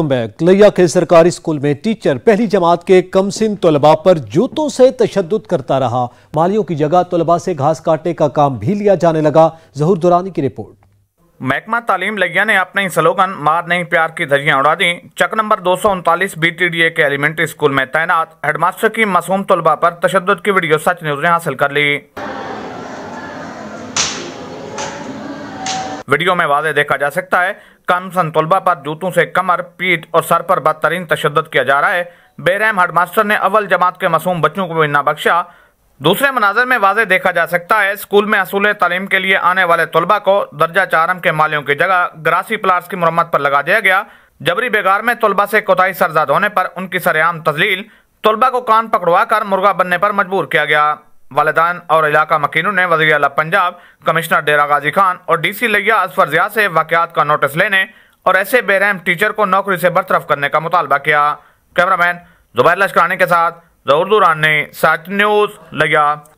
लैया के सरकारी स्कूल में टीचर पहली जमात के कम सिन तलबा पर जूतों से तशद करता रहा मालियों की जगह तलबा से घास काटने का काम भी लिया जाने लगा जहूर दुरानी की रिपोर्ट महकमा तालीम लगिया ने अपने ही स्लोगन मार नहीं प्यार की धजियां उड़ा दी चक नंबर दो सौ उनतालीस बी टी डी ए के एलिमेंट्री स्कूल में तैनात हेडमास्टर की मासूम तलबा पर तशद की वीडियो सच न्यूज ने हासिल कर ली वीडियो में वाजे देखा जा सकता है कामसन तलबा पर जूतों से कमर पीठ और सर पर बदतरीन तशद किया जा रहा है बेरहम हेडमास्टर ने अव्वल जमात के मासूम बच्चों को भी ना बख्शा दूसरे मनाजर में वाजे देखा जा सकता है स्कूल में असूल तलीम के लिए आने वाले तलबा को दर्जा चारम के मालियों की जगह ग्रासी प्लाट्स की मरम्मत पर लगा दिया गया जबरी बेगार में तलबा से कोताही सरजाद होने पर उनकी सरेआम तजलील तलबा को कान पकड़वा कर मुर्गा बनने पर मजबूर किया गया वालदान और इलाका मकीनों ने वजी अला पंजाब कमिश्नर डेरा गाजी खान और डीसी लिया असफर जिया से वाकत का नोटिस लेने और ऐसे बेरहम टीचर को नौकरी से बरतरफ करने का मुतालबा किया कैमरामैन जुबैर लश्करानी के साथ जहूर दुरान न्यूज़ लिया